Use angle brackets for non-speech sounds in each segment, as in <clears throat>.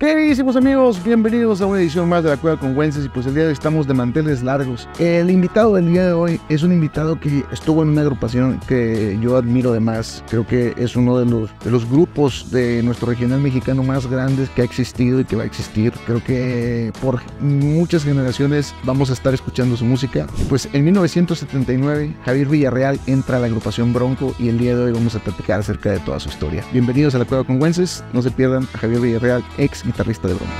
Queridísimos amigos, bienvenidos a una edición más de La Cueva con Wences y pues el día de hoy estamos de manteles largos. El invitado del día de hoy es un invitado que estuvo en una agrupación que yo admiro de más. Creo que es uno de los, de los grupos de nuestro regional mexicano más grandes que ha existido y que va a existir. Creo que por muchas generaciones vamos a estar escuchando su música. Pues en 1979 Javier Villarreal entra a la agrupación Bronco y el día de hoy vamos a platicar acerca de toda su historia. Bienvenidos a La Cueva con no se pierdan a Javier Villarreal, ex guitarrista de broma.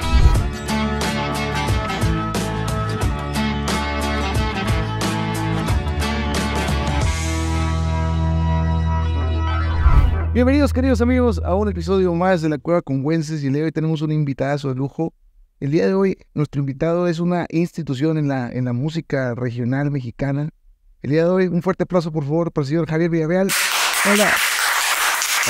Bienvenidos queridos amigos a un episodio más de La Cueva con Wences y hoy tenemos un invitado de lujo. El día de hoy nuestro invitado es una institución en la, en la música regional mexicana. El día de hoy un fuerte aplauso por favor para el señor Javier Villarreal. Hola.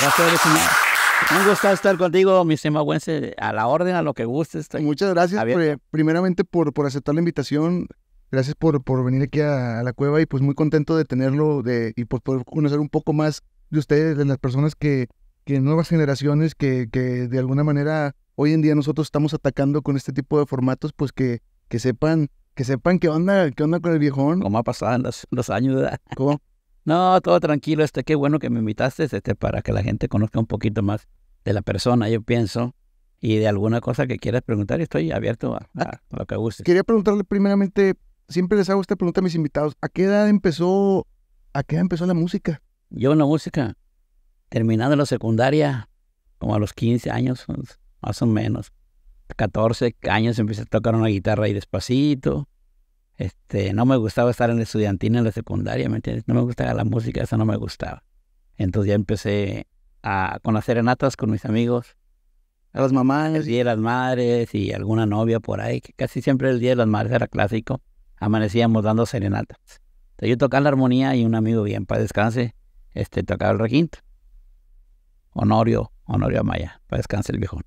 Gracias, señor. Un gusto estar contigo, mi Semagüense, a la orden, a lo que guste. Muchas gracias, eh, primeramente, por, por aceptar la invitación. Gracias por, por venir aquí a, la cueva y pues muy contento de tenerlo de, y por pues, poder conocer un poco más de ustedes, de las personas que, que nuevas generaciones que, de alguna manera hoy en día nosotros estamos atacando con este tipo de formatos, pues que, que sepan que sepan qué onda, qué onda con el viejón. ¿Cómo ha pasado en los años de edad? ¿Cómo, no, todo tranquilo, este, qué bueno que me invitaste, este, para que la gente conozca un poquito más de la persona, yo pienso, y de alguna cosa que quieras preguntar, estoy abierto a, ah, lo que guste. Quería preguntarle primeramente, siempre les hago esta pregunta a mis invitados, ¿a qué edad empezó, a qué edad empezó la música? Yo en la música, terminando la secundaria, como a los 15 años, más o menos, 14 años empecé a tocar una guitarra y despacito, este, no me gustaba estar en la estudiantina, en la secundaria, ¿me entiendes? No me gustaba la música, eso no me gustaba. Entonces ya empecé a, con las serenatas con mis amigos. A las mamás, y a las Madres y alguna novia por ahí, que casi siempre el Día de las Madres era clásico. Amanecíamos dando serenatas. yo tocaba la armonía y un amigo bien para descanse, este, tocaba el requinto. Honorio, Honorio Amaya, para descanse el viejo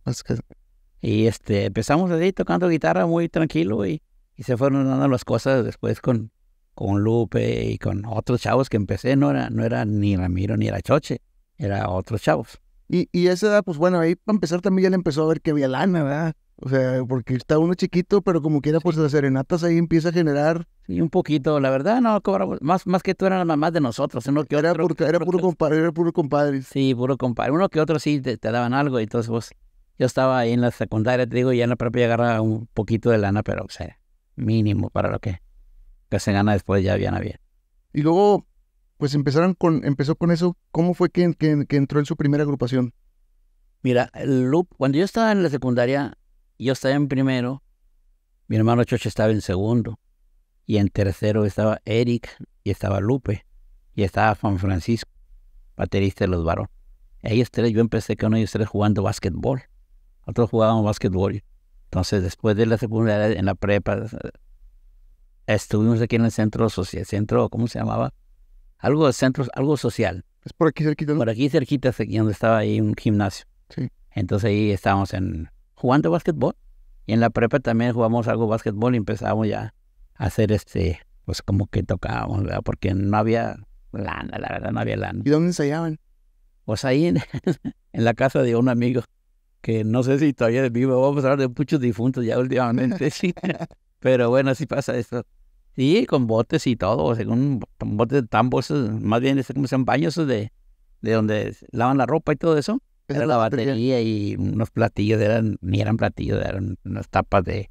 Y este, empezamos así tocando guitarra muy tranquilo y y se fueron dando las cosas después con, con Lupe y con otros chavos que empecé, no era, no era ni Ramiro ni era Choche, era otros chavos. Y, y a esa edad, pues bueno, ahí para empezar también ya le empezó a ver que había lana, ¿verdad? O sea, porque está uno chiquito, pero como quiera, pues las serenatas ahí empieza a generar. Sí, un poquito, la verdad, no cobramos. Más, más que tú eran la mamá de nosotros, uno que era otro. era, puro compadre, era puro compadre. Sí, puro compadre. Uno que otro sí te, daban algo, entonces vos. Pues, yo estaba ahí en la secundaria, te digo, y ya en la propia agarraba un poquito de lana, pero o sea, mínimo para lo que, que se gana después ya bien a bien. Y luego, pues empezaron con, empezó con eso. ¿Cómo fue que, que, entró en su primera agrupación? Mira, el cuando yo estaba en la secundaria, yo estaba en primero, mi hermano Choche estaba en segundo, y en tercero estaba Eric, y estaba Lupe, y estaba Juan Francisco, baterista de los varones. Ellos tres, yo empecé con ellos tres jugando básquetbol. Nosotros jugábamos básquetbol. Entonces, después de la secundaria, en la prepa, estuvimos aquí en el centro social, centro, ¿cómo se llamaba? Algo de algo social. Es por aquí cerquita, Por aquí cerquita, donde estaba ahí un gimnasio. Entonces ahí estábamos en, jugando básquetbol. Y en la prepa también jugamos algo básquetbol y empezamos ya a hacer este, pues como que tocábamos, ¿verdad? Porque no había lana, la verdad, no había lana. ¿Y dónde ensayaban? Pues ahí en <laughs> la casa de un amigo que no sé si todavía vivo, vamos a hablar de muchos difuntos ya últimamente, sí. <laughs> pero bueno, así pasa esto... Sí, con botes y todo, según botes de tambos, más bien este, como sean baños de, de donde lavan la ropa y todo eso. Era la batería y unos platillos, eran, ni eran platillos, eran unas tapas de,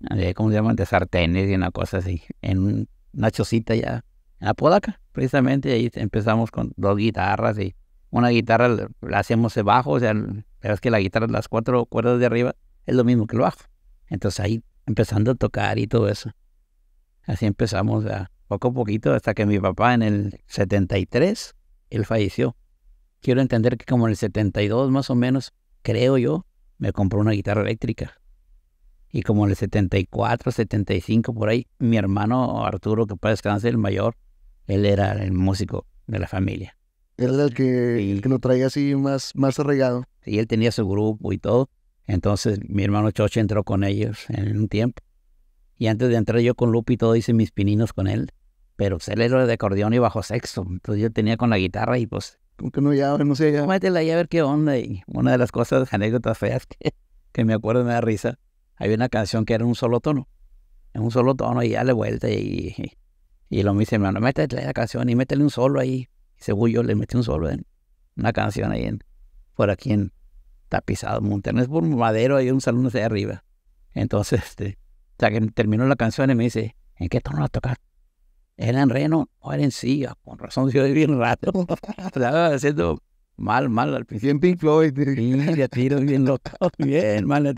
de ¿cómo se llaman? De sartenes y una cosa así, en una chocita ya, en la podaca precisamente. Ahí empezamos con dos guitarras y una guitarra la hacíamos de bajo, o sea, pero es que la guitarra, las cuatro cuerdas de arriba, es lo mismo que el bajo. Entonces ahí empezando a tocar y todo eso. Así empezamos a poco a poquito hasta que mi papá en el 73, él falleció. Quiero entender que como en el 72 más o menos, creo yo, me compró una guitarra eléctrica. Y como en el 74, 75 por ahí, mi hermano Arturo, que puede descansar el mayor, él era el músico de la familia era el que, el que lo traía así más, más Y él tenía su grupo y todo. Entonces mi hermano Choche entró con ellos en un tiempo. Y antes de entrar yo con Lupi y todo hice mis pininos con él. Pero pues, él era de acordeón y bajo sexo. Entonces yo tenía con la guitarra y pues... Como que no Ya, no sé ya. Métela ahí a ver qué onda. Y una de las cosas, <laughs> anécdotas feas que, me acuerdo me da risa. Había una canción que era un solo tono. En un solo tono y dale vuelta y... Y, lo mismo, hermano, métele la canción y métele un solo ahí según yo le metí un solo en una canción ahí en, por aquí en Tapizado, Monterrey, por Madero, hay un salón hacia arriba. Entonces, <laughs> este, sea, que terminó la canción y me dice, ¿en qué tono la tocar? ¿Era en reno o era en silla? Ah, con razón, yo bien rato. <laughs> Estaba haciendo mal, mal al principio. En Pink bien loco, <laughs> bien mal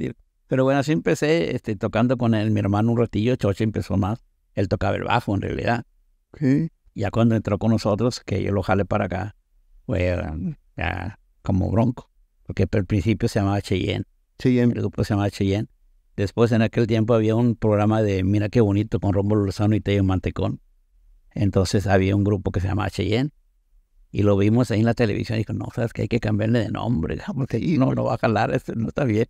Pero bueno, así empecé este, tocando con mi hermano un ratillo, Choche empezó más. Él tocaba el bajo en realidad. Sí. Ya cuando entró con nosotros, que yo lo jale para acá, fue um, como bronco, porque al principio se llamaba Cheyenne. Cheyenne. El grupo se llamaba Cheyenne. Después, en aquel tiempo, había un programa de Mira qué bonito con Rómulo Lozano y Teo Mantecón. Entonces había un grupo que se llamaba Cheyenne. Y lo vimos ahí en la televisión y dijo, no, sabes que hay que cambiarle de nombre, <laughs> porque no, no va a jalar, esto no está bien.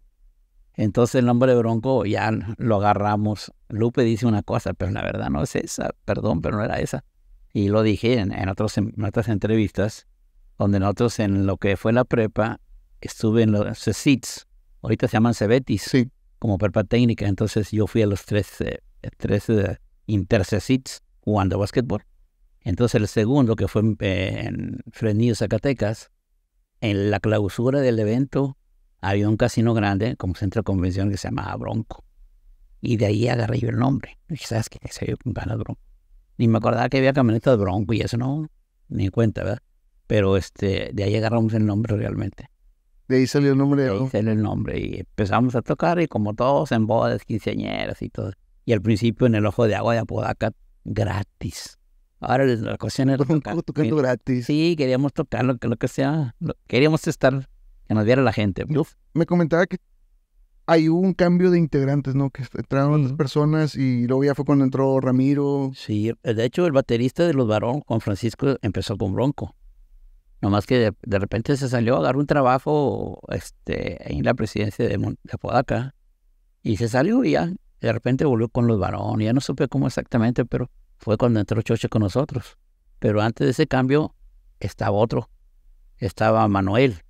Entonces el nombre de Bronco ya lo agarramos. Lupe dice una cosa, pero la verdad no es esa, perdón, pero no era esa y lo dije en, en otras entrevistas, donde nosotros en lo que fue la prepa, estuve en los CECITS, ahorita se llaman CEBETIS, como prepa técnica, entonces yo fui a los tres, eh, tres jugando básquetbol. Entonces el segundo, que fue en, en Fresnillo, Zacatecas, en la clausura del evento había un casino grande como centro de convención que se llamaba Bronco. Y de ahí agarré yo el nombre. sabes que se dio con Bronco. Ni me acordaba que había camionetas Bronco y eso no, ni cuenta, ¿verdad? Pero este, de ahí agarramos el nombre realmente. De ahí salió el nombre. De ahí salió el nombre y empezamos a tocar y como todos en bodas, quinceañeras y todo. Y al principio en el Ojo de Agua de Apodaca, gratis. Ahora la cuestión es <laughs> tocar. tocando gratis. Sí, queríamos tocar lo, que sea. queríamos estar, que nos viera la gente. Pues. me comentaba que hay un cambio de integrantes, ¿no? Que entraron las personas y luego ya fue cuando entró Ramiro. Sí, de hecho el baterista de los Barón, Juan Francisco, empezó con Bronco. Nomás que de, repente se salió a dar un trabajo este, en la presidencia de, Mon de y se salió y ya de repente volvió con los Barón. Ya no supe cómo exactamente, pero fue cuando entró Choche con nosotros. Pero antes de ese cambio estaba otro. Estaba Manuel.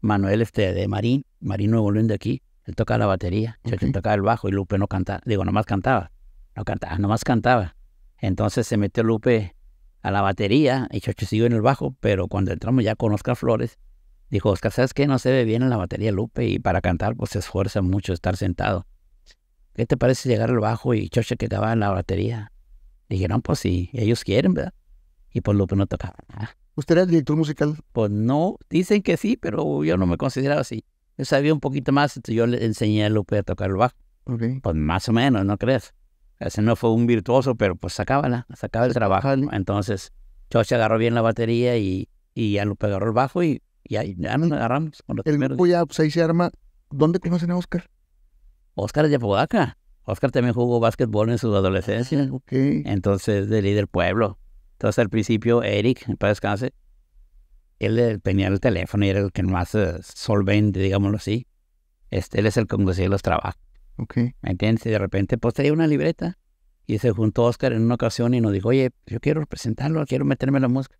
Manuel este de Marín, Marín Nuevo León de aquí él la batería, yo tocaba el bajo y Lupe no cantaba. Digo, nomás cantaba. No cantaba, nomás cantaba. Entonces se metió Lupe a la batería y Chocho siguió en el bajo, pero cuando entramos ya con Oscar Flores, dijo, Oscar, ¿sabes qué? No se ve bien en la batería Lupe y para cantar pues se esfuerza mucho estar sentado. ¿Qué te parece llegar al bajo y Choche que en la batería? Dijeron, pues si ellos quieren, ¿verdad? Y pues Lupe no tocaba. ¿Usted era director musical? Pues no, dicen que sí, pero yo no me consideraba así sabía un poquito más, entonces yo le enseñé a Lupe a tocar el bajo. Pues más o menos, ¿no crees? Ese no fue un virtuoso, pero pues sacaba, la, sacaba el trabajo. Entonces, Chocha agarró bien la batería y, y ya Lupe agarró el bajo y, y ahí ya nos agarramos. el grupo ya pues, ahí arma. ¿Dónde conocen a Oscar? Oscar es de Apodaca. Oscar también jugó básquetbol en su adolescencia. Entonces, de líder pueblo. Entonces, al principio, Eric, para descanse, él tenía el teléfono y era el que más eh, solvente, digámoslo así. Este, él es el que conducía los trabajos. Okay. ¿Me entiendes? de repente, pues traía una libreta y se juntó Oscar en una ocasión y nos dijo, oye, yo quiero representarlo, quiero meterme en la música.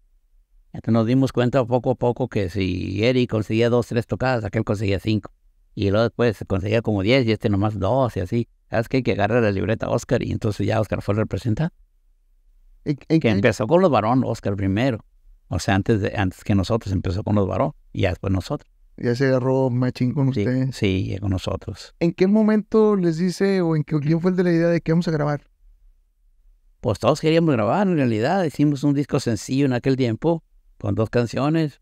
Entonces nos dimos cuenta poco a poco que si Eric conseguía dos, tres tocadas, aquel conseguía cinco. Y luego después conseguía como diez y este nomás dos y así. ¿Sabes qué? Que agarra la libreta a Oscar y entonces ya Oscar fue el representante. que empezó con los varones, Oscar primero. O sea, antes, de, antes que nosotros, empezó con los varones y después nosotros. Ya se agarró matching con ustedes. Sí, con nosotros. ¿En qué momento les dice o en qué quién fue el la idea de que vamos a grabar? Pues todos queríamos grabar, en realidad. Hicimos un disco sencillo en aquel tiempo, con dos canciones.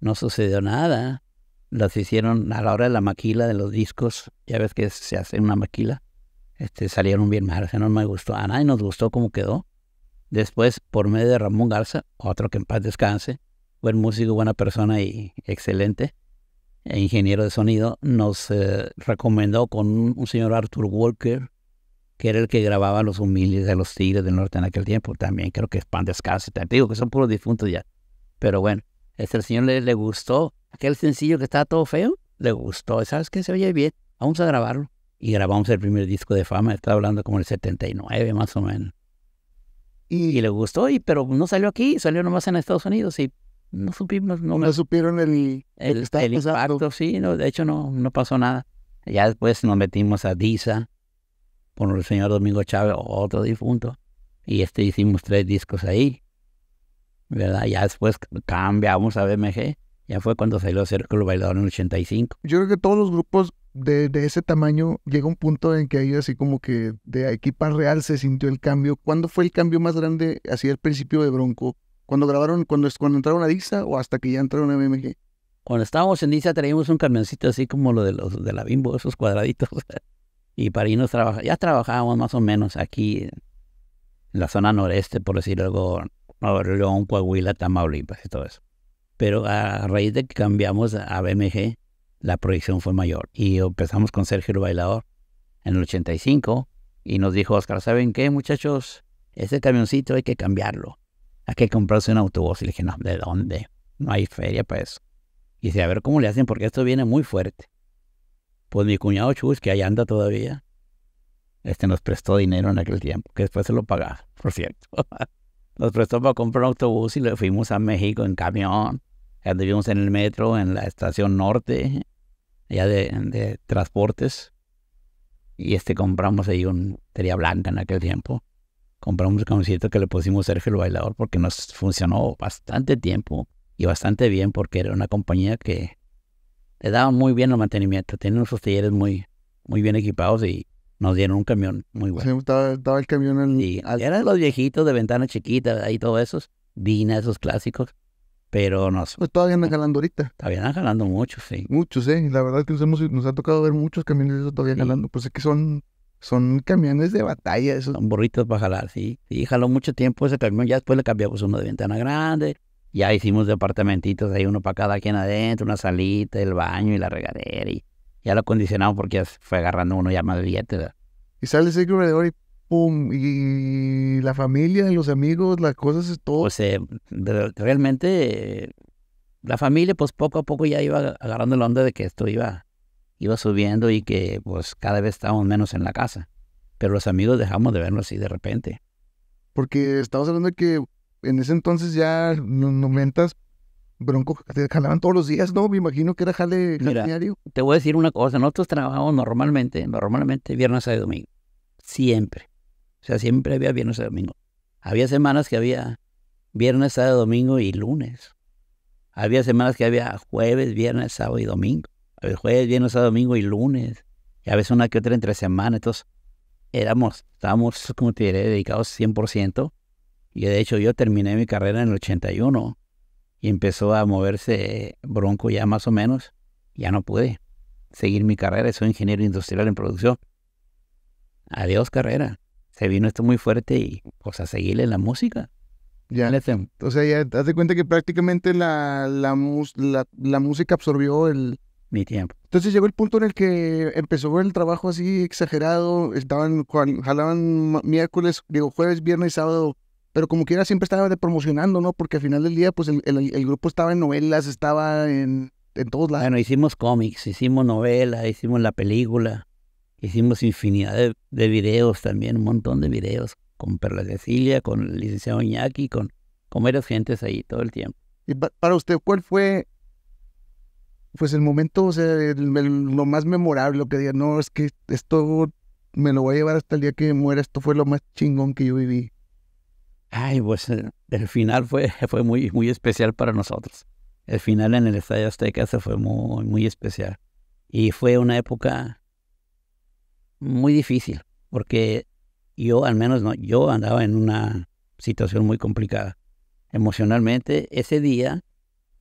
No sucedió nada. Las hicieron a la hora de la maquila de los discos. Ya ves que se hace una maquila. Este, salieron bien mal, no me gustó. A nadie nos gustó cómo quedó. Después, por medio de Ramón Garza, otro que en paz descanse, buen músico, buena persona y excelente, e ingeniero de sonido, nos eh, recomendó con un, señor Arthur Walker, que era el que grababa los humildes de los Tigres del Norte en aquel tiempo. También creo que es pan descanse, te digo que son puros difuntos ya. Pero bueno, este, señor le, gustó aquel sencillo que estaba todo feo, le gustó. ¿Sabes que Se oye bien, vamos a grabarlo. Y grabamos el primer disco de fama, estaba hablando como el 79 más o menos. Y, le gustó, y, pero no salió aquí, salió nomás en Estados Unidos y no supimos. No, no supieron el, el, el, sí, no, de hecho no, no pasó nada. Ya después nos metimos a DISA con el señor Domingo Chávez, otro difunto, y este hicimos tres discos ahí, ¿verdad? Ya después cambiamos a BMG, ya fue cuando salió Círculo Bailador en el 85. Yo creo que todos los grupos de, ese tamaño, llega un punto en que ahí así como que de equipa real se sintió el cambio. ¿Cuándo fue el cambio más grande, así al principio de Bronco? ¿Cuando grabaron, cuando, cuando entraron a Disa? o hasta que ya entraron a BMG? Cuando estábamos en Disa... traíamos un camioncito así como lo de los de la Bimbo, esos cuadraditos. <laughs> y para irnos trabajar, ya trabajábamos más o menos aquí en la zona noreste, por decir algo, León, Coahuila, Tamaulipas y todo eso. Pero a raíz de que cambiamos a BMG, la proyección fue mayor. Y empezamos con Sergio el Bailador en el 85 y nos dijo Oscar, ¿saben qué muchachos? Ese camioncito hay que cambiarlo. Hay que comprarse un autobús. Y le dije, no, ¿de dónde? No hay feria para eso. Y dice, a ver cómo le hacen porque esto viene muy fuerte. Pues mi cuñado Chus, que ahí anda todavía, este nos prestó dinero en aquel tiempo, que después se lo pagaba, <laughs> por cierto. nos prestó para comprar un autobús y le fuimos a México en camión. Anduvimos en el metro, en la estación norte, allá de, de, transportes. Y este compramos ahí un tería blanca en aquel tiempo. Compramos un camioncito que le pusimos Sergio el bailador porque nos funcionó bastante tiempo y bastante bien porque era una compañía que le daba muy bien el mantenimiento. Tenían unos talleres muy, muy bien equipados y nos dieron un camión muy bueno. Sí, estaba, el camión en... eran los viejitos de ventana chiquita y todos esos. Vina, esos clásicos. Pero no Pues todavía andan jalando ahorita. Todavía andan jalando mucho sí. Muchos, sí. Eh, la verdad es que nos, nos ha tocado ver muchos camiones de todavía jalando. Pues es que son, son camiones de batalla. Esos. Son burritos para jalar, sí. Sí, jaló mucho tiempo ese camión. Ya después le cambiamos pues, uno de ventana grande. Ya hicimos departamentitos ahí, uno para cada quien adentro, una salita, el baño y la regadera. Y ya lo acondicionamos porque fue agarrando uno ya más billete. Y sale ese de y pum, y la familia, los amigos, las cosas, todo. Pues eh, realmente la familia, pues poco a poco ya iba agarrando la onda de que esto iba, iba subiendo y que pues cada vez estábamos menos en la casa. Pero los amigos dejamos de vernos así de repente. Porque estamos hablando de que en ese entonces ya en los Bronco te jalaban todos los días, ¿no? Me imagino que era jale diario. Te voy a decir una cosa, nosotros trabajamos normalmente, normalmente viernes a domingo, siempre. O sea, siempre había viernes a domingo. Había semanas que había viernes, sábado, domingo y lunes. Había semanas que había jueves, viernes, sábado y domingo. Había jueves, viernes, sábado, domingo y lunes. Y a veces una que otra entre semanas. Entonces, éramos, estábamos, <laughs> como te diré, dedicados 100%. Y de hecho, yo terminé mi carrera en el 81 y empezó a moverse Bronco ya más o menos. Ya no pude seguir mi carrera. Soy ingeniero industrial en producción. Adiós, carrera se vino esto muy fuerte y o pues, sea, seguirle la música. Ya. O sea, ya te das cuenta que prácticamente la, la, la, música absorbió el... Mi tiempo. Entonces llegó el punto en el que empezó el trabajo así exagerado, estaban, jalaban miércoles, digo, jueves, viernes, y sábado, pero como quiera siempre estaba de promocionando, ¿no? Porque al final del día, pues el, el, grupo estaba en novelas, estaba en, en todos lados. Bueno, hicimos cómics, hicimos novelas, hicimos la película. Hicimos infinidad de, videos también, un montón de videos con Perla Cecilia, con el licenciado Iñaki, con, con varias gentes ahí todo el tiempo. ¿Y para usted cuál fue pues el momento, o sea, lo más memorable, lo que diga, no, es que esto me lo voy a llevar hasta el día que muera, esto fue lo más chingón que yo viví? Ay, pues eh, el final fue, fue muy, muy especial para nosotros. El final en el Estadio Azteca casa fue muy, muy especial. Y fue una época muy difícil, porque yo al menos no, yo andaba en una situación muy complicada emocionalmente ese día,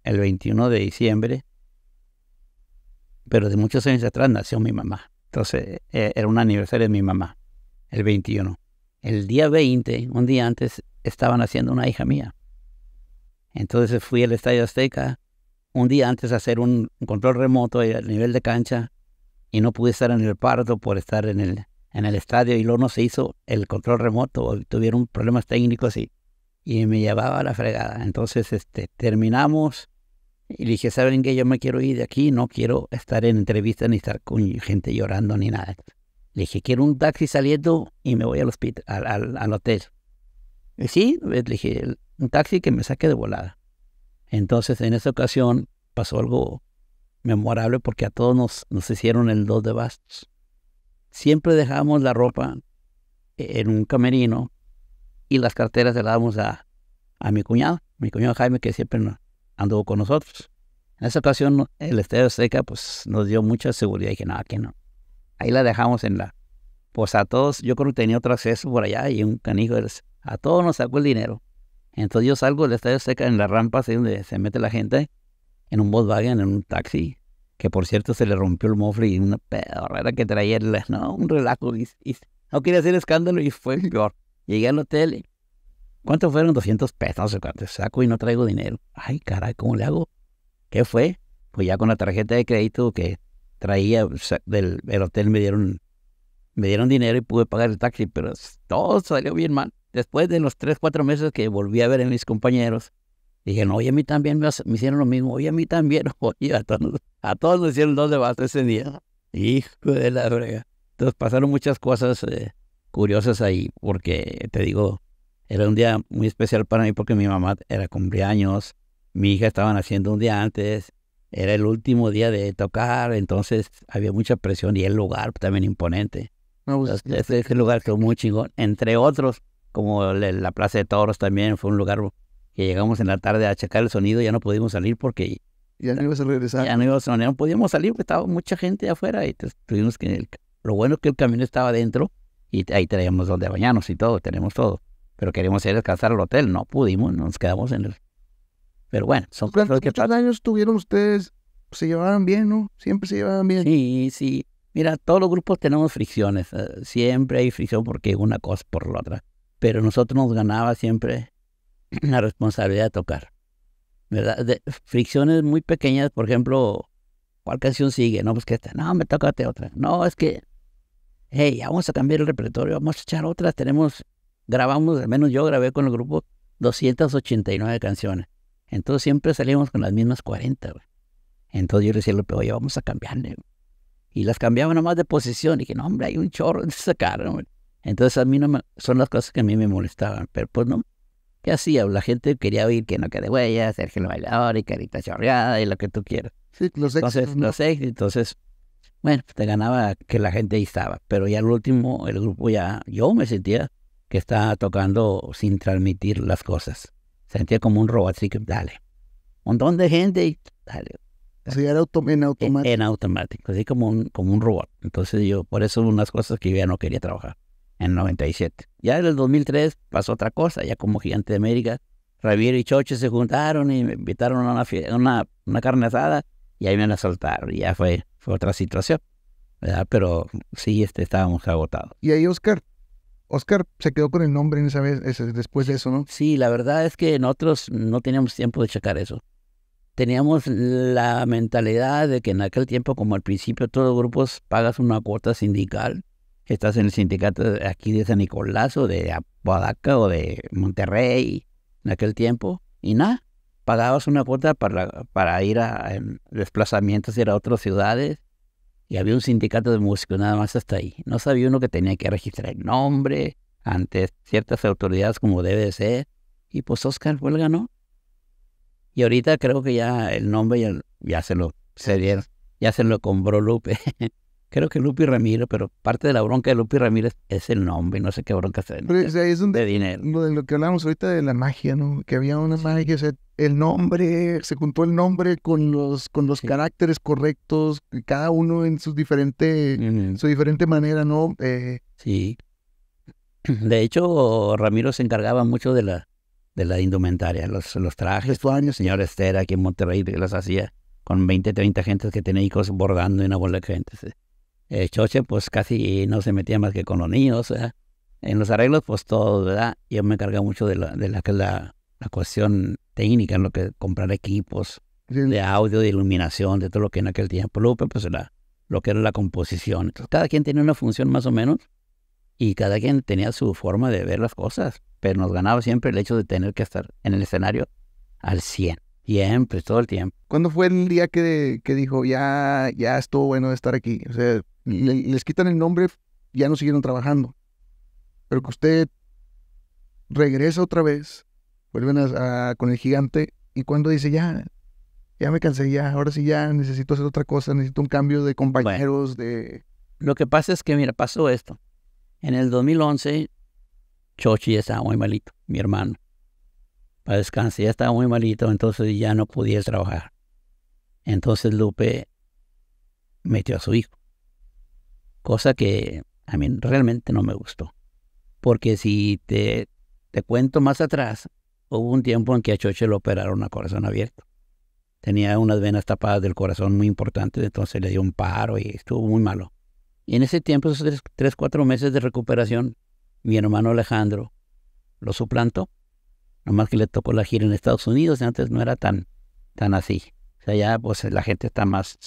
el 21 de diciembre, pero de muchos años atrás nació mi mamá. Entonces e, era un aniversario de mi mamá, el 21. El día 20, un día antes, estaban haciendo una hija mía. Entonces fui al Estadio Azteca un día antes a hacer un, un control remoto a nivel de cancha y no pude estar en el parto por estar en el, en el estadio y luego no se hizo el control remoto, tuvieron problemas técnicos y, y me llevaba a la fregada. Entonces este, terminamos y dije, ¿saben qué? Yo me quiero ir de aquí, no quiero estar en entrevista ni estar con gente llorando ni nada. Le dije, quiero un taxi saliendo y me voy al, al, al hotel. Y sí, le dije, un taxi que me saque de volada. Entonces en esa ocasión pasó algo memorable porque a todos nos, nos hicieron el dos de bastos. Siempre dejábamos la ropa en un camerino y las carteras se las dábamos a, a mi cuñado, mi cuñado Jaime, que siempre anduvo con nosotros. En esa ocasión, el Estadio Seca pues, nos dio mucha seguridad. Y dije, no, aquí no. Ahí la dejamos en la. Pues a todos, yo creo que tenía otro acceso por allá y un canijo. A todos nos sacó el dinero. Entonces yo salgo del Estadio Seca en la rampa, donde se mete la gente, en un Volkswagen, en un taxi, que por cierto se le rompió el mofre y una pedorrera que traía, el, no, un relajo, y, no quería hacer escándalo y fue peor. Llegué al hotel, y, ¿cuánto fueron? 200 pesos, ¿Cuánto saco y no traigo dinero. Ay, caray, ¿cómo le hago? ¿Qué fue? Pues ya con la tarjeta de crédito que traía del, hotel me dieron, me dieron dinero y pude pagar el taxi, pero todo salió bien mal. Después de los 3, 4 meses que volví a ver a mis compañeros, Dije, no, oye, a mí también me, hicieron lo mismo, oye, a mí también, <laughs> oye, a todos, a todos nos hicieron dos debates ese día. Hijo de la brega. Entonces pasaron muchas cosas eh, curiosas ahí, porque te digo, era un día muy especial para mí porque mi mamá era cumpleaños, mi hija estaba naciendo un día antes, era el último día de tocar, entonces había mucha presión y el lugar también imponente. Pues, ese, lugar quedó muy chingón, entre otros, como la Plaza de Toros también fue un lugar que llegamos en la tarde a checar el sonido, ya no pudimos salir porque... Ya no ibas a regresar. Ya no ibas a, no podíamos salir porque estaba mucha gente afuera y tuvimos que... lo bueno es que el camino estaba adentro y ahí teníamos donde bañarnos y todo, tenemos todo. Pero queríamos ir a descansar al hotel, no pudimos, nos quedamos en el... Pero bueno, son cosas que... ¿Cuántos años tuvieron ustedes? Se llevaban bien, ¿no? Siempre se llevaban bien. Sí, sí. Mira, todos los grupos tenemos fricciones. Eh, siempre hay fricción porque una cosa por la otra. Pero nosotros nos ganaba siempre <clears throat> la responsabilidad de tocar. ¿Verdad? De fricciones muy pequeñas, por ejemplo, ¿cuál canción sigue? No, pues que esta, no, me toca otra. No, es que, hey, vamos a cambiar el repertorio, vamos a echar otras. Tenemos, grabamos, al menos yo grabé con el grupo 289 canciones. Entonces siempre salíamos con las mismas 40, güey. Entonces yo le decía, oye, vamos a cambiarle. Y las cambiaba nomás de posición. Y dije, no, hombre, hay un chorro de esa cara, güey. Entonces a mí no son las cosas que a mí me molestaban. Pero pues no, ¿Qué hacía? La gente quería oír que no quede huella, Sergio el bailador y Carita Chorreada y lo que tú quieras. Sí, los Entonces, los entonces, bueno, te ganaba que la gente ahí estaba. Pero ya al último, el grupo ya, yo me sentía que estaba tocando sin transmitir las cosas. Sentía como un robot, así que dale. Un montón de gente y dale. era e-, en automático. En, automático, así como un, como un robot. Entonces yo, por eso unas cosas que yo ya no quería trabajar en 97. Ya en el 2003 pasó otra cosa, ya como Gigante de América, Javier y Choche se juntaron y me invitaron a una, una, carne asada y ahí me la soltaron ya fue, otra situación. Pero sí, este, estábamos agotados. Y ahí Oscar, Oscar se quedó con el nombre esa vez, después de eso, ¿no? Sí, la verdad es que nosotros no teníamos tiempo de checar eso. Teníamos la mentalidad de que en aquel tiempo, como al principio todos los grupos, pagas una cuota sindical estás en el sindicato aquí de San Nicolás o de Apodaca o de Monterrey en aquel tiempo, y nada, pagabas una cuota para, para ir a, desplazamientos, y a otras ciudades, y había un sindicato de músicos nada más hasta ahí. No sabía uno que tenía que registrar el nombre ante ciertas autoridades como debe de ser, y pues Oscar fue el ganó. Y ahorita creo que ya el nombre ya, ya se lo se dieron, ya se lo compró Lupe. <laughs> creo que Lupi Ramiro, pero parte de la bronca de Lupi Ramiro es, el nombre, no sé qué bronca sea. de, dinero. Lo, de lo que hablamos ahorita de la magia, ¿no? Que había una magia, o el nombre, se juntó el nombre con los, con los caracteres correctos, cada uno en su diferente, su diferente manera, ¿no? Eh, sí. <clears throat> De hecho, Ramiro se encargaba mucho de la, de la indumentaria, los, los trajes. años, señor Estera, aquí en Monterrey, que los hacía con 20, 30 gentes que tenía hijos bordando y una bola de gente. ¿sí? Eh. Choche pues casi no se metía más que con los niños. En los arreglos pues todo, ¿verdad? Yo me encargaba mucho de, la, de la, cuestión técnica, en lo que comprar equipos de audio, de iluminación, de todo lo que en aquel tiempo. Pues, lo que era la composición. cada quien tenía una función más o menos y cada quien tenía su forma de ver las cosas, pero nos ganaba siempre el hecho de tener que estar en el escenario al 100. Siempre, todo el tiempo. ¿Cuándo fue el día que, que dijo, ya, ya estuvo bueno de estar aquí? O sea, les quitan el nombre, ya no siguieron trabajando. Pero que usted regresa otra vez, vuelven a, con el gigante, y cuando dice, ya, ya me cansé, ya, ahora sí ya necesito hacer otra cosa, necesito un cambio de compañeros, de... Lo que pasa es que, mira, pasó esto. En el 2011, Chochi estaba muy malito, mi hermano para descansar. Ya estaba muy malito, entonces ya no podía trabajar. Entonces Lupe metió a su hijo, cosa que a mí realmente no me gustó. Porque si te, te cuento más atrás, hubo un tiempo en que a Choche lo operaron a corazón abierto. Tenía unas venas tapadas del corazón muy importantes, entonces le dio un paro y estuvo muy malo. Y en ese tiempo, esos tres, tres cuatro meses de recuperación, mi hermano Alejandro lo suplantó Nomás que le tocó la gira en Estados Unidos, antes no era tan, tan así. O sea, ya pues la gente está más,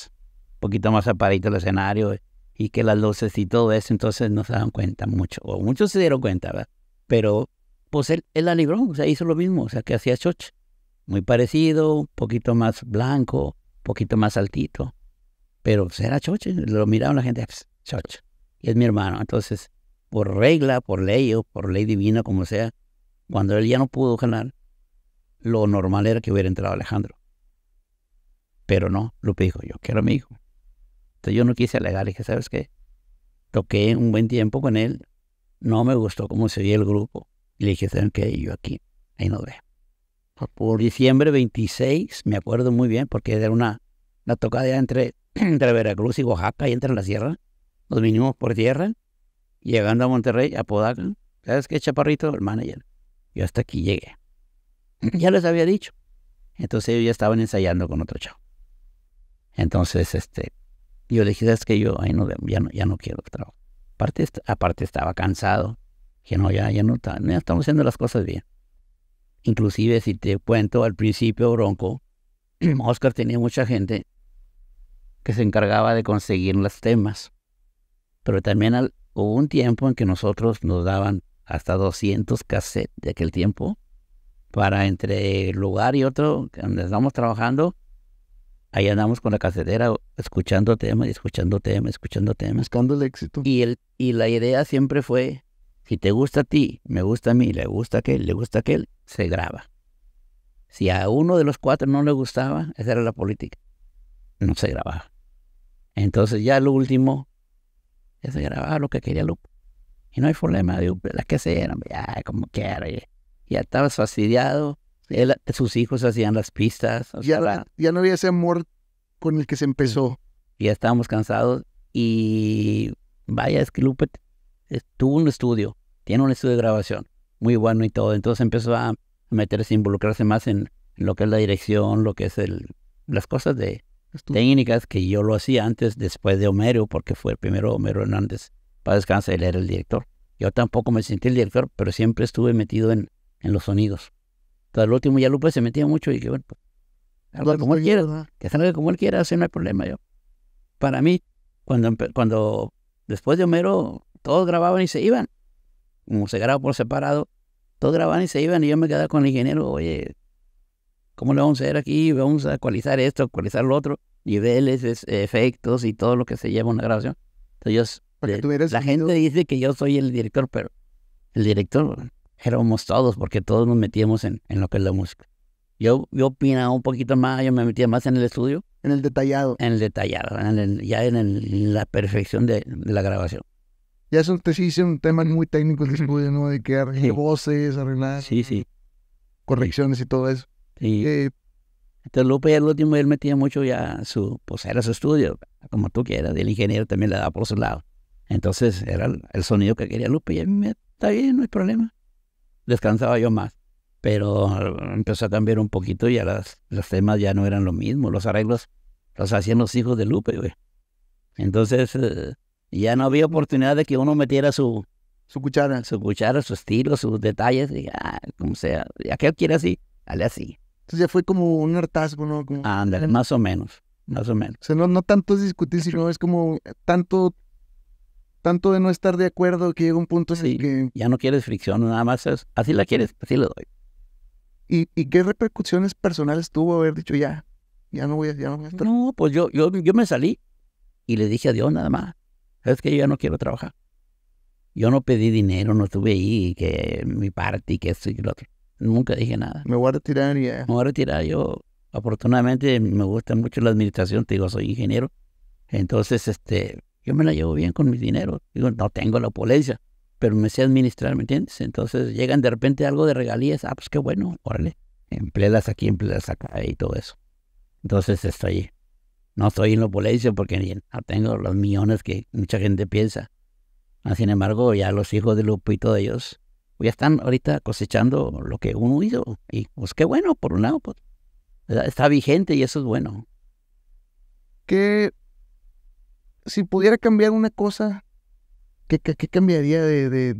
un poquito más aparito el escenario y que las luces y todo eso, entonces no se dan cuenta mucho, o muchos se dieron cuenta, ¿verdad? Pero pues él, él la libró, o sea, hizo lo mismo, o sea, que hacía Choch. Muy parecido, un poquito más blanco, un poquito más altito. Pero pues, era Choche, lo miraron la gente, Choch. Pues, y es mi hermano, entonces, por regla, por ley o por ley divina, como sea, cuando él ya no pudo ganar, lo normal era que hubiera entrado Alejandro. Pero no, Lupe dijo, yo quiero a mi hijo. Entonces yo no quise alegar, dije, ¿sabes qué? Toqué un buen tiempo con él, no me gustó cómo se veía el grupo. Y le dije, ¿sabes qué? Yo aquí, ahí no veo. Por diciembre 26, me acuerdo muy bien, porque era una, una tocada entre, <clears throat> entre Veracruz y Oaxaca, y entre la sierra. Nos vinimos por tierra, llegando a Monterrey, a Podaca. ¿Sabes qué, Chaparrito? El manager. Yo hasta aquí llegué. Ya les había dicho. Entonces ellos ya estaban ensayando con otro chavo. Entonces, este, yo le dije, es que yo no, ya, no, ya no quiero trabajo. Aparte, aparte estaba cansado. Que no, ya, ya no estamos haciendo las cosas bien. Inclusive, si te cuento, al principio Bronco, <clears throat> Oscar tenía mucha gente que se encargaba de conseguir los temas. Pero también hubo un tiempo en que nosotros nos daban hasta 200 cassettes de aquel tiempo para entre lugar y otro, donde estamos trabajando, ahí andamos con la casetera escuchando temas, escuchando temas, escuchando temas. Buscando el éxito. Y, el, y la idea siempre fue, si te gusta a ti, me gusta a mí, le gusta a aquel, le gusta a aquel, se graba. Si a uno de los cuatro no le gustaba, esa era la política, no se grababa. Entonces ya lo último, ya se grababa lo que quería Lupo. Y no hay problema, digo, las que se ya, como quiera. Ya, ya estabas fastidiado, él, sus hijos hacían las pistas. ya, ya no había ese amor con el que se empezó. Ya estábamos cansados y vaya, es que Lupe eh, tuvo un estudio, tiene un estudio de grabación muy bueno y todo. Entonces empezó a meterse, involucrarse más en lo que es la dirección, lo que es el, las cosas de técnicas que yo lo hacía antes, después de Homero, porque fue el primero Homero Hernández para descansar, él era el director. Yo tampoco me sentí el director, pero siempre estuve metido en, los sonidos. Entonces, el último ya Lupe se metía mucho y que bueno, pues, como él quiera, que salga como él quiera, así no hay problema. Yo. Para mí, cuando, cuando después de Homero, todos grababan y se iban, como se graba por separado, todos grababan y se iban y yo me quedaba con el ingeniero, oye, ¿cómo le vamos a hacer aquí? Vamos a actualizar esto, actualizar lo otro, niveles, efectos y todo lo que se lleva una grabación. Entonces la gente dice que yo soy el director, pero el director éramos todos, porque todos nos metíamos en, lo que es la música. Yo, yo opinaba un poquito más, yo me metía más en el estudio. En el detallado. En el detallado, ya en, la perfección de, la grabación. Ya eso te hice un tema muy técnico el estudio, ¿no? De que arreglar voces, arreglar. Sí, sí. Correcciones y todo eso. Sí. Eh, entonces Lupe el último él metía mucho ya su, pues era su estudio, como tú quieras, el ingeniero también le daba por su lado. Entonces era el sonido que quería Lupe y a mí me, está bien, no hay problema. Descansaba yo más, pero eh, empezó a cambiar un poquito y a las, los temas ya no eran lo mismo, los arreglos los hacían los hijos de Lupe, güey. Entonces eh, ya no había oportunidad de que uno metiera su, su cuchara, su cuchara, su estilo, sus detalles, y, ah, como sea, ya que quiere así, dale así. Entonces ya fue como un hartazgo, ¿no? Como... Ándale, más o menos, más o menos. O sea, no, tanto es discutir, sino es como tanto tanto de no estar de acuerdo que llega un punto sí, en que... Ya no quieres fricción, nada más así la quieres, así le doy. ¿Y, ¿Y, qué repercusiones personales tuvo haber dicho ya? Ya no voy a, ya no No, pues yo, yo, yo me salí y le dije adiós nada más. es que yo ya no quiero trabajar. Yo no pedí dinero, no estuve ahí, que mi parte, que esto y lo otro. Nunca dije nada. Me voy a retirar y ya. Me voy a retirar. Yo, afortunadamente, me gusta mucho la administración. Te digo, soy ingeniero. Entonces, este, yo me la llevo bien con mi dinero. Digo, no tengo la opulencia, pero me sé administrar, ¿me entiendes? Entonces llegan de repente algo de regalías. Ah, pues qué bueno, órale. Empleadas aquí, empleadas acá y todo eso. Entonces estoy, no estoy en la opulencia porque no tengo los millones que mucha gente piensa. Ah, sin embargo, ya los hijos de Lupito de ellos pues, ya están ahorita cosechando lo que uno hizo. Y pues qué bueno, por un lado, pues, está vigente y eso es bueno. ¿Qué si pudiera cambiar una cosa, ¿qué, cambiaría de,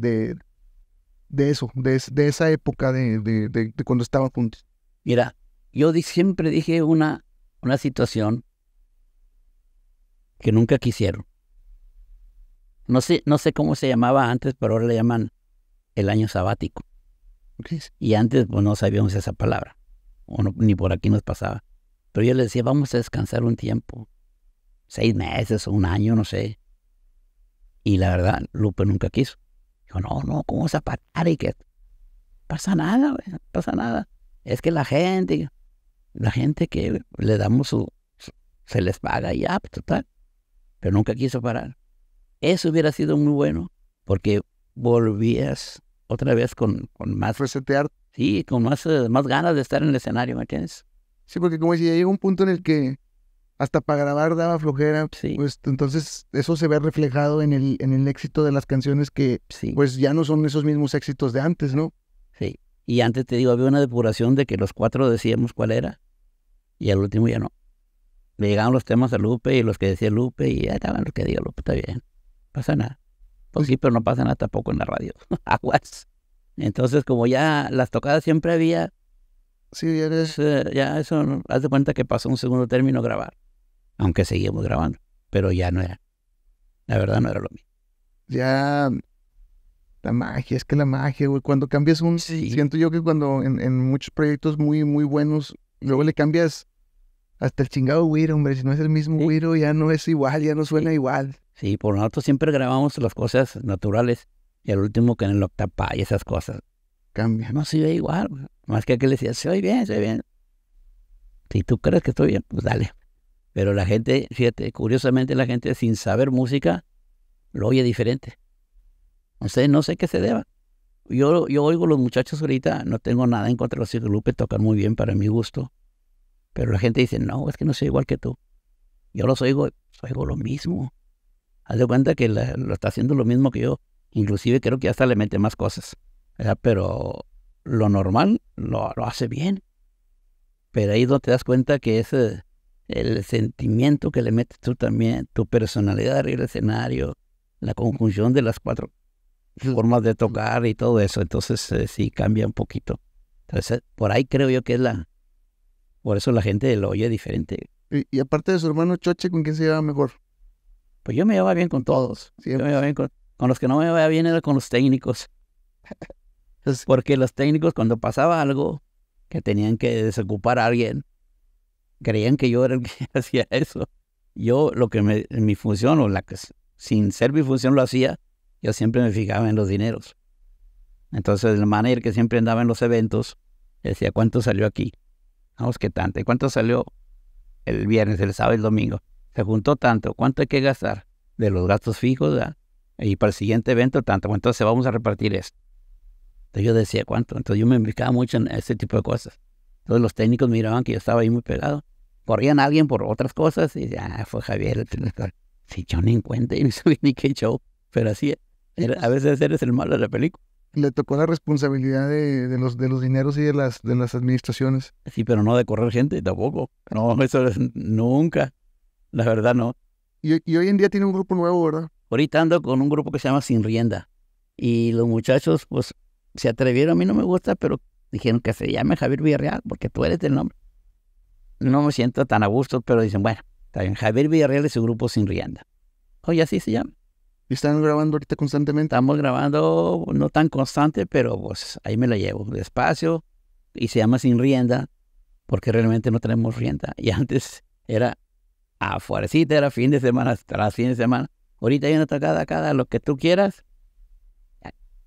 de, eso, de, esa época de, cuando estaban juntos? Mira, yo siempre dije una, una situación que nunca quisieron. No sé, no sé cómo se llamaba antes, pero ahora le llaman el año sabático. Y antes pues, no sabíamos esa palabra, o ni por aquí nos pasaba. Pero yo le decía, vamos a descansar un tiempo seis meses o un año, no sé. Y la verdad, Lupe nunca quiso. Dijo, no, no, ¿cómo vas a parar? Y que pasa nada, pasa nada. Es que la gente, la gente que le damos su, se les paga y ya, pues, total. Pero nunca quiso parar. Eso hubiera sido muy bueno, porque volvías otra vez con, con más... Resetear. Sí, con más, eh, más ganas de estar en el escenario, ¿me entiendes? Sí, porque como decía, llega un punto en el que hasta para grabar daba flojera. Pues entonces eso se ve reflejado en el, en el éxito de las canciones que pues ya no son esos mismos éxitos de antes, ¿no? Sí. Y antes te digo, había una depuración de que los cuatro decíamos cuál era y al último ya no. Le llegaban los temas a Lupe y los que decía Lupe y ya estaban los que diga Lupe, está bien. Pasa nada. Pues, pues sí, pero no pasa nada tampoco en la radio. <laughs> Aguas. Entonces, como ya las tocadas siempre había, Sí, eres... ya eso, haz de cuenta que pasó un segundo término grabar aunque seguíamos grabando, pero ya no era. La verdad no era lo mismo. Ya la magia, es que la magia, güey, cuando cambias un... Siento yo que cuando en, muchos proyectos muy, muy buenos, luego le cambias hasta el chingado güiro, hombre, si no es el mismo sí. ya no es igual, ya no suena igual. Sí, por nosotros siempre grabamos las cosas naturales y al último que en el octapa y esas cosas. Cambia. No se ve igual, más que aquel decía, se oye bien, se bien. Si tú crees que estoy bien, pues dale. Pero la gente, fíjate, curiosamente la gente sin saber música lo oye diferente. No no sé qué se deba. Yo, yo oigo los muchachos ahorita, no tengo nada en contra de los hijos Lupe, tocan muy bien para mi gusto. Pero la gente dice, no, es que no soy igual que tú. Yo los oigo, pues, oigo lo mismo. Haz de cuenta que lo está haciendo lo mismo que yo. Inclusive creo que hasta le mete más cosas. Pero lo normal lo, lo hace bien. Pero ahí es donde te das cuenta que es el sentimiento que le metes tú también, tu personalidad arriba del escenario, la conjunción de las cuatro formas de tocar y todo eso. Entonces eh, sí cambia un poquito. Entonces, por ahí creo yo que es la... Por eso la gente lo oye diferente. Y, aparte de su hermano Choche, ¿con quién se llevaba mejor? Pues yo me llevaba bien con todos. me con, con los que no me llevaba bien era con los técnicos. <laughs> Porque los técnicos cuando pasaba algo, que tenían que desocupar a alguien, creían que yo era el que <laughs> hacía eso. Yo lo que me, mi función, o la que sin ser mi función lo hacía, yo siempre me fijaba en los dineros. Entonces el manager que siempre andaba en los eventos decía, ¿cuánto salió aquí? Vamos, ¿qué tanto? ¿Y cuánto salió el viernes, el sábado, el domingo? Se juntó tanto, ¿cuánto hay que gastar? De los gastos fijos, y para el siguiente evento tanto, entonces vamos a repartir esto. Entonces yo decía, ¿cuánto? Entonces yo me implicaba mucho en este tipo de cosas. Entonces los técnicos miraban que yo estaba ahí muy pegado. Corrían a alguien por otras cosas y ya ah, fue Javier. Si yo no encuentro, y me sabía ni qué show, pero así a veces eres el malo de la película. Le tocó la responsabilidad de, los, de los dineros y de las, de las administraciones. Sí, pero no de correr gente tampoco. No, <laughs> eso nunca. La verdad no. Y, y hoy en día tiene un grupo nuevo, ¿verdad? Ahorita ando con un grupo que se llama Sin Rienda. Y los muchachos, pues, se atrevieron. A mí no me gusta, pero dijeron que se llame Javier Villarreal, porque tú eres el nombre. No me siento tan a gusto, pero dicen, bueno, está bien, Javier Villarreal es su grupo Sin Rienda. Oye, así se llama. ¿Y están grabando ahorita constantemente? Estamos grabando, no tan constante, pero pues ahí me la llevo, despacio, y se llama Sin Rienda, porque realmente no tenemos rienda. <laughs> Y antes era a era fin de semana tras fin de semana. Ahorita hay una tocada cada, lo que tú quieras.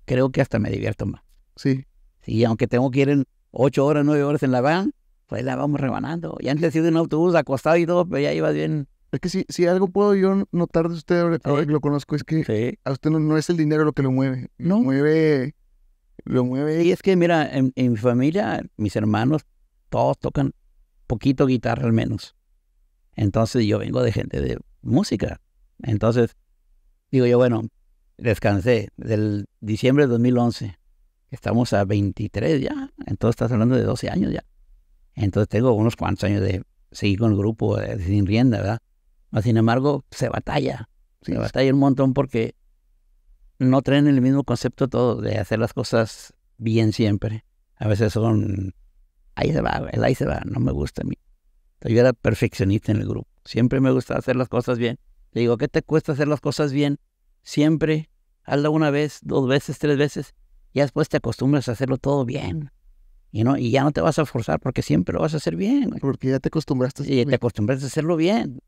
Creo que hasta me divierto más. Sí, y aunque tengo que ir en ocho horas, nueve horas en la van, pues la vamos rebanando. Ya antes sido en autobús acostado y todo, pero ya iba bien. Es que si, si algo puedo yo notar de usted ahora, que eh, lo conozco, es que a usted no, es el dinero lo que lo mueve. No. mueve. Lo mueve. Y es que, mira, en, en mi familia, mis hermanos, todos tocan poquito guitarra al menos. Entonces yo vengo de gente de música. Entonces, digo yo, bueno, descansé del diciembre de 2011 Estamos a 23 ya, entonces estás hablando de 12 años ya. Entonces tengo unos cuantos años de seguir con el grupo eh, sin rienda, ¿verdad? sin embargo, se batalla, se batalla un montón porque no traen el mismo concepto todo de hacer las cosas bien siempre. A veces son, ahí se va, el ahí se va, no me gusta a mí. yo era perfeccionista en el grupo, siempre me gustaba hacer las cosas bien. Le digo, ¿qué te cuesta hacer las cosas bien? Siempre, hazlo una vez, dos veces, tres veces, ya después te acostumbras a hacerlo todo bien. Y, no, y ya no te vas a forzar porque siempre lo vas a hacer bien. Porque ya te acostumbraste. A y te acostumbraste a hacerlo bien.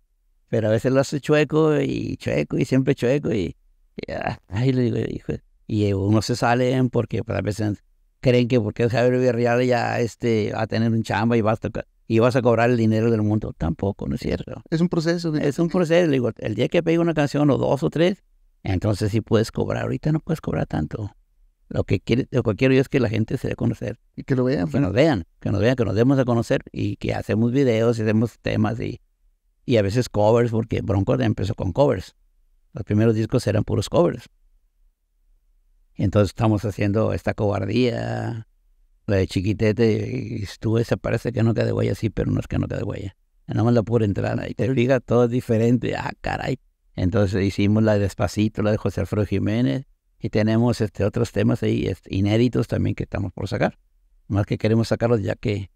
Pero a veces lo haces chueco y chueco y siempre chueco. Y, y ahí le digo, Y uno se sale porque pues, a veces creen que porque es Javier Villarreal ya este, va a tener un chamba y vas a, y vas a cobrar el dinero del mundo. Tampoco, ¿no es cierto? Es un proceso. Es un proceso. digo, el día que pegue una canción o dos o tres, entonces sí puedes cobrar. Ahorita no puedes cobrar tanto. Lo que, quiere, quiero yo es que la gente se dé a conocer. Y que lo vean. Que pues. nos vean, que nos vean, que nos demos a conocer y que hacemos videos y hacemos temas y, y a veces covers, porque Bronco empezó con covers. Los primeros discos eran puros covers. Y entonces estamos haciendo esta cobardía, la de chiquitete, y tú parece que no de huella, sí, pero no es que no queda huella. Nada más la pura entrada, y te diga todo diferente, ah, caray. Entonces hicimos la de Despacito, la de José Alfredo Jiménez, y tenemos este, otros temas ahí este, inéditos también que estamos por sacar. Más que queremos sacarlos ya que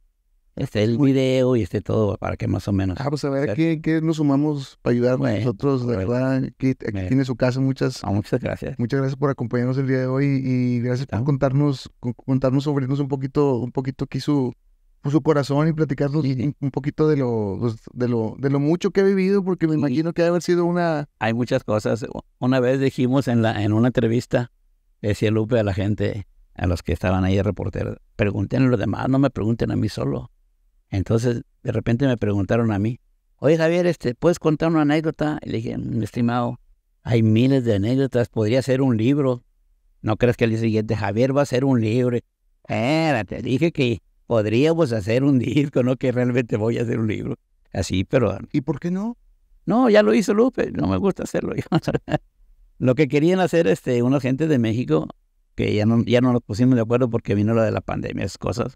esté el video y esté todo para que más o menos. Ah, pues a ver, ¿qué, nos sumamos para ayudar a nosotros? De verdad, aquí, tiene su casa. Muchas, ah, muchas gracias. Muchas gracias por acompañarnos el día de hoy y gracias por contarnos, contarnos sobre un poquito, un poquito aquí su, pues, su corazón y platicarnos un poquito de lo, pues, de lo, de lo mucho que ha vivido, porque me imagino que debe haber sido una... Hay muchas cosas. Una vez dijimos en, la, en una entrevista, decía Lupe a la gente, a los que estaban ahí reporteros, pregunten a los demás, no me pregunten a mí solo. Entonces, de repente me preguntaron a mí, oye Javier, este, ¿puedes contar una anécdota? le dije, mi estimado, hay miles de anécdotas, podría ser un libro. ¿No crees que el día siguiente Javier va a ser un libro? Espérate, dije que podríamos hacer un disco, no que realmente voy a hacer un libro. Así, pero... ¿Y por qué no? No, ya lo hizo Lupe, no me gusta hacerlo. <laughs> lo que querían hacer este, unos gente de México, que ya no, ya no nos pusimos de acuerdo porque vino la de la pandemia, esas cosas,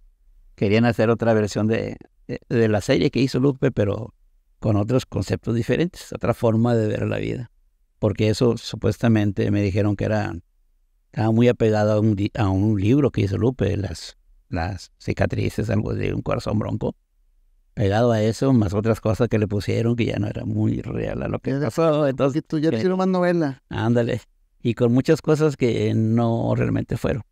querían hacer otra versión de, de, la serie que hizo Lupe, pero con otros conceptos diferentes, otra forma de ver la vida. Porque eso supuestamente me dijeron que era, estaba muy apegado a un, a un libro que hizo Lupe, las las cicatrices, algo de un corazón bronco. Pegado a eso, más otras cosas que le pusieron que ya no era muy real a lo que pasó. Entonces, tú ya quiero más novela. Ándale. Y con muchas cosas que no realmente fueron.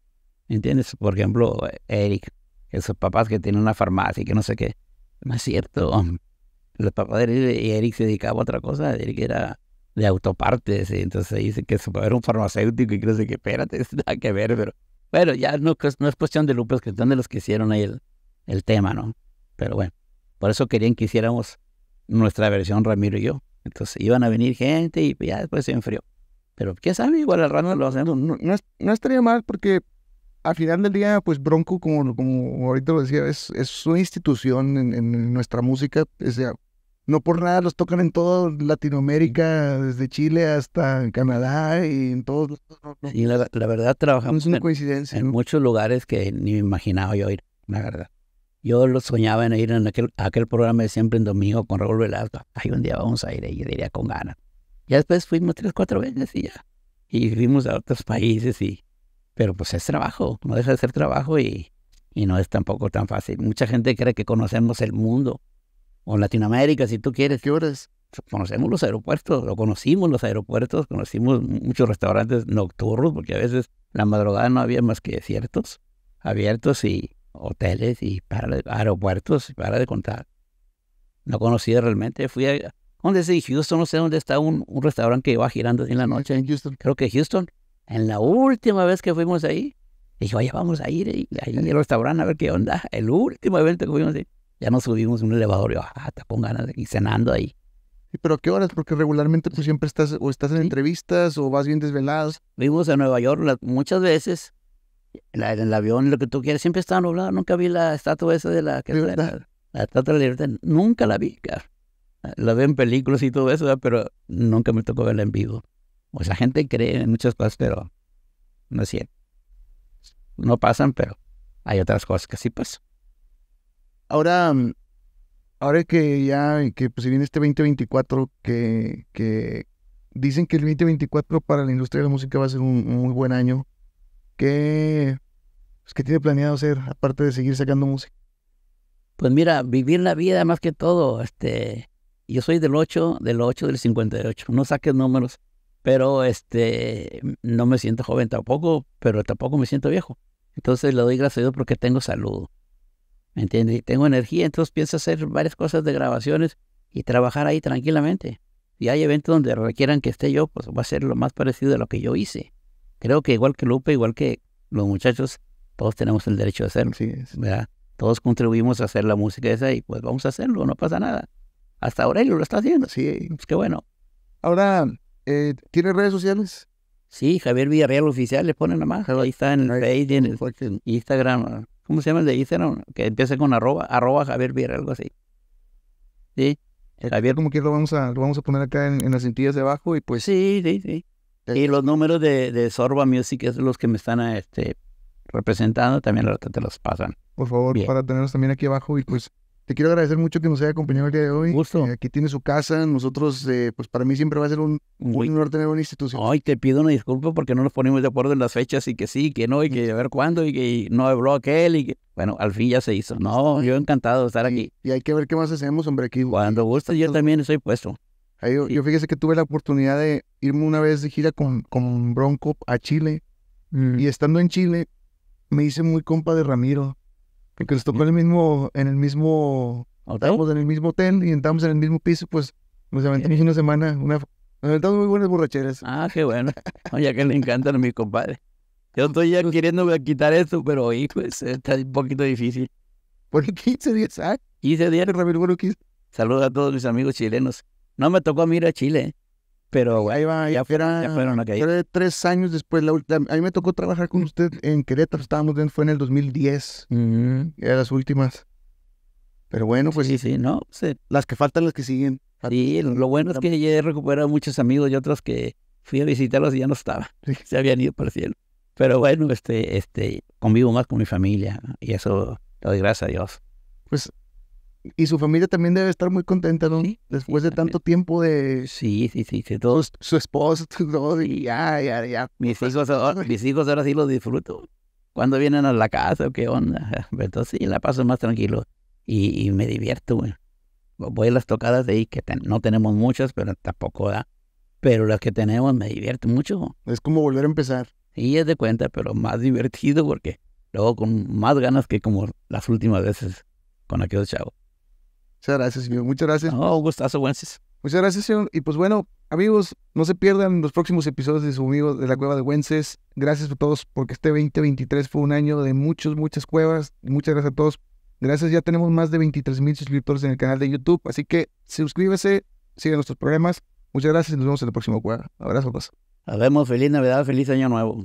¿Entiendes? Por ejemplo, Eric, esos papás que tienen una farmacia y que no sé qué. No es cierto. <laughs> Los papás de Eric, y Eric se dedicaba a otra cosa. Eric era de autopartes. entonces dice que su papá era un farmacéutico y que no sé Espérate, <laughs> nada que ver, pero bueno, ya no, es cuestión de que están de los que hicieron ahí el, el tema, ¿no? Pero bueno, por eso querían que hiciéramos nuestra versión Ramiro y yo. Entonces iban a venir gente y ya después se enfrió. Pero qué sabe, igual al rato lo hacemos. No, no, estaría mal porque al final del día, pues Bronco, como, como ahorita lo decía, es, es una institución en, nuestra música. Es, no por nada los tocan en toda Latinoamérica, desde Chile hasta Canadá y en todos Y la, verdad trabajamos una en, coincidencia, en muchos lugares que ni me imaginaba yo ir, la verdad. Yo lo soñaba en ir en aquel, aquel programa de siempre en domingo con Raúl Velasco. Ay, un día vamos a ir y diría con ganas. Ya después fuimos tres, cuatro veces y ya. Y fuimos a otros países y... Pero pues es trabajo, no deja de ser trabajo y, y no es tampoco tan fácil. Mucha gente cree que conocemos el mundo o Latinoamérica, si tú quieres, lloras. Conocemos los aeropuertos, lo conocimos los aeropuertos, conocimos muchos restaurantes nocturnos, porque a veces la madrugada no había más que desiertos abiertos y hoteles y aeropuertos, para de contar. No conocía realmente. Fui a. ¿Dónde es? Houston, no sé dónde está un, restaurante que va girando así en la noche. En Houston. Creo que Houston. En la última vez que fuimos ahí, dije, vaya, vamos a ir al restaurante a ver qué onda. El último evento que fuimos ahí. Ya nos subimos en un elevador y yo, ah, te pongo ganas de ir cenando ahí. ¿Y ¿Pero a qué horas? Porque regularmente tú siempre estás o estás en entrevistas o vas bien desvelado. vivimos en Nueva York muchas veces, en, el avión, lo que tú quieras. siempre está nublado. Nunca vi la estatua esa de la... Que la, la, estatua de la libertad. Nunca la vi, cara. La veo en películas y todo eso, pero nunca me tocó verla en vivo. Pues la gente cree en muchas cosas, pero no es cierto. No pasan, pero hay otras cosas que sí pasan. Ahora, mm, ahora que ya, que pues, si viene este 2024, que, que dicen que el 2024 para la industria de la música va a ser un, muy buen año, pues, ¿qué, tiene planeado hacer aparte de seguir sacando música? Pues mira, vivir la vida más que todo. Este, yo soy del 8, del 8 del 58. No saques números, pero este, no me siento joven tampoco, pero tampoco me siento viejo. Entonces le doy gracias a Dios porque tengo salud. ¿Me entiendes? Y tengo energía, entonces pienso hacer varias cosas de grabaciones y trabajar ahí tranquilamente. Y hay eventos donde requieran que esté yo, pues va a ser lo más parecido a lo que yo hice. Creo que igual que Lupe, igual que los muchachos, todos tenemos el derecho de hacerlo. ¿verdad? Todos contribuimos a hacer la música esa y pues vamos a hacerlo, no pasa nada. Hasta ahora Aurelio lo está haciendo. Sí. Pues qué bueno. Ahora, eh, ¿tiene redes sociales? Sí, Javier Villarreal Oficial, le ponen la mano. Ahí está en el Facebook, en el Instagram. ¿cómo se llama el de Instagram? Que empieza con arroba, arroba Javier Vier algo así. Sí. Eh, Javier. Como quiero lo vamos a, vamos a poner acá en, las cintillas de abajo y pues. Sí, sí, sí. Eh. Y los números de, de Sorba Music es los que me están este, representando, también te los pasan. Por favor, para tenerlos también aquí abajo y pues te quiero agradecer mucho que nos haya acompañado el día de hoy. Gusto. Eh, aquí tiene su casa. Nosotros, eh, pues para mí siempre va a ser un, honor tener una institución. Ay, te pido una disculpa porque no nos ponemos de acuerdo en las fechas y que sí, que no, y que a ver cuándo, y que no habló aquel, y que. Bueno, al fin ya se hizo. No, yo encantado de estar aquí. Y, hay que ver qué más hacemos, hombre, aquí. Cuando gusta, yo también estoy puesto. yo, fíjese que tuve la oportunidad de irme una vez de gira con, con Bronco a Chile. Mm. Y estando en Chile, me hice muy compa de Ramiro que nos tocó en el mismo, en el mismo, en el mismo hotel y entramos en el mismo piso, pues nos aventamos una semana, nos aventamos muy buenas borracheras. Ah, qué bueno. Oye, que le encantan a mi compadre. Yo estoy ya pues queriendo quitar esto, pero hoy pues está un poquito difícil. Por 15 días, ¿ah? 15 días. Saludos a todos mis amigos chilenos. No me tocó a mí ir a Chile. Pero ahí va, ya, fueron ya fueron tres, tres, años después, la, última a mí me tocó trabajar con usted en Querétaro, estábamos dentro, fue en el 2010, mil mm. eran las últimas. Pero bueno, pues... Sí, sí, no, las que faltan, las que siguen. Sí, lo bueno es que ya he recuperado muchos amigos y otros que fui a visitarlos y ya no estaban, <laughs> se habían ido por el cielo. Pero bueno, este, este, convivo más con mi familia y eso lo doy gracias a Dios. Pues y su familia también debe estar muy contenta, ¿no? Después de tanto tiempo de... Sí, sí, sí, sí todos. Su, esposo, <laughs> y ya, ya, ya. Mis pues, hijos, ahora, mis hijos ahora sí los disfruto. Cuando vienen a la casa, ¿qué onda? <laughs> Entonces sí, la paso más tranquilo y, me divierto, güey. Voy a las tocadas de ahí, que no tenemos muchas, pero tampoco da. Pero las que tenemos me divierto mucho. Es como volver a empezar. Sí, es de cuenta, pero más <laughs> divertido porque luego con más ganas que como las últimas veces con aquellos chavos. Muchas gracias, señor. Muchas gracias. No, gustazo, Wences. Muchas gracias, señor. Y pues bueno, amigos, no se pierdan los próximos episodios de su amigo de la Cueva de Wences. Gracias a todos porque este 2023 fue un año de muchas, muchas cuevas. Muchas gracias a todos. Gracias, ya tenemos más de 23 mil suscriptores en el canal de YouTube. Así que suscríbase, sigue nuestros programas. Muchas gracias y nos vemos en el próximo cueva. Abrazos. Nos vemos. Feliz Navidad, feliz Año Nuevo.